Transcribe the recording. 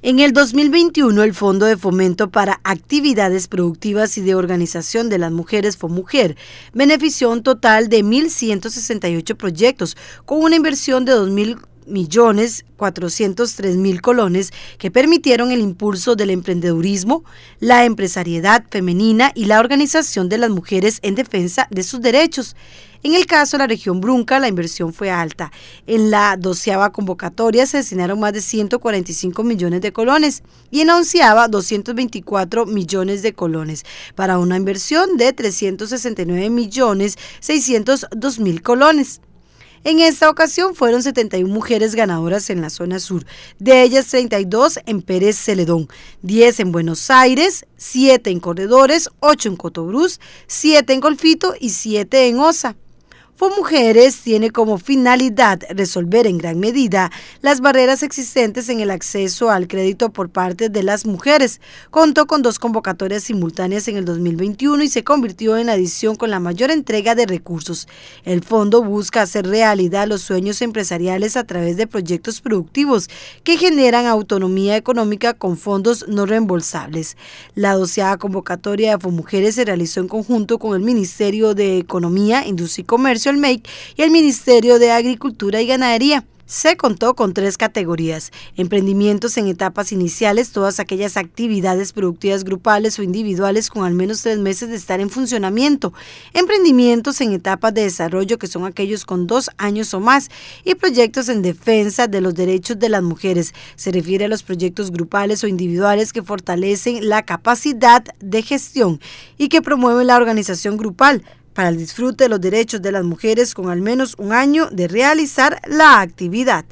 En el 2021, el Fondo de Fomento para Actividades Productivas y de Organización de las Mujeres FOMUJER benefició un total de 1.168 proyectos con una inversión de 2.000 millones 403 mil colones que permitieron el impulso del emprendedurismo, la empresariedad femenina y la organización de las mujeres en defensa de sus derechos. En el caso de la región Brunca, la inversión fue alta. En la doceava convocatoria se destinaron más de 145 millones de colones y en la onceava 224 millones de colones para una inversión de 369 millones 602 mil colones. En esta ocasión fueron 71 mujeres ganadoras en la zona sur, de ellas 32 en Pérez Celedón, 10 en Buenos Aires, 7 en Corredores, 8 en Cotobruz, 7 en Golfito y 7 en Osa. FOMUJERES tiene como finalidad resolver en gran medida las barreras existentes en el acceso al crédito por parte de las mujeres. Contó con dos convocatorias simultáneas en el 2021 y se convirtió en la edición con la mayor entrega de recursos. El fondo busca hacer realidad los sueños empresariales a través de proyectos productivos que generan autonomía económica con fondos no reembolsables. La doceada convocatoria de FOMUJERES se realizó en conjunto con el Ministerio de Economía, Industria y Comercio el MEIC, y el Ministerio de Agricultura y Ganadería. Se contó con tres categorías, emprendimientos en etapas iniciales, todas aquellas actividades productivas grupales o individuales con al menos tres meses de estar en funcionamiento, emprendimientos en etapas de desarrollo que son aquellos con dos años o más y proyectos en defensa de los derechos de las mujeres. Se refiere a los proyectos grupales o individuales que fortalecen la capacidad de gestión y que promueven la organización grupal, para el disfrute de los derechos de las mujeres con al menos un año de realizar la actividad.